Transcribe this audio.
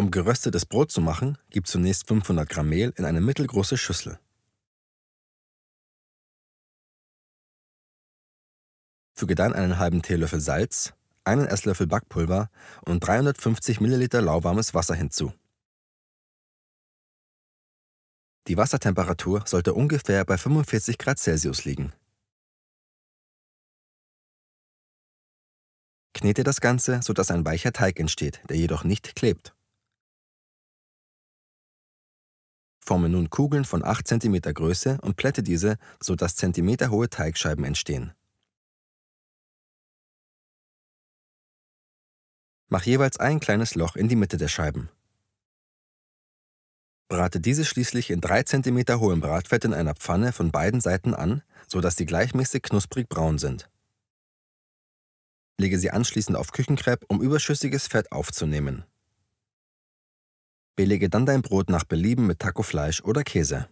Um geröstetes Brot zu machen, gib zunächst 500 Gramm Mehl in eine mittelgroße Schüssel. Füge dann einen halben Teelöffel Salz, einen Esslöffel Backpulver und 350 Milliliter lauwarmes Wasser hinzu. Die Wassertemperatur sollte ungefähr bei 45 Grad Celsius liegen. Knete das Ganze, sodass ein weicher Teig entsteht, der jedoch nicht klebt. forme nun Kugeln von 8 cm Größe und plätte diese, sodass zentimeterhohe Teigscheiben entstehen. Mach jeweils ein kleines Loch in die Mitte der Scheiben. Brate diese schließlich in 3 cm hohem Bratfett in einer Pfanne von beiden Seiten an, sodass sie gleichmäßig knusprig braun sind. Lege sie anschließend auf Küchenkrepp, um überschüssiges Fett aufzunehmen. Belege dann dein Brot nach Belieben mit Tacofleisch oder Käse.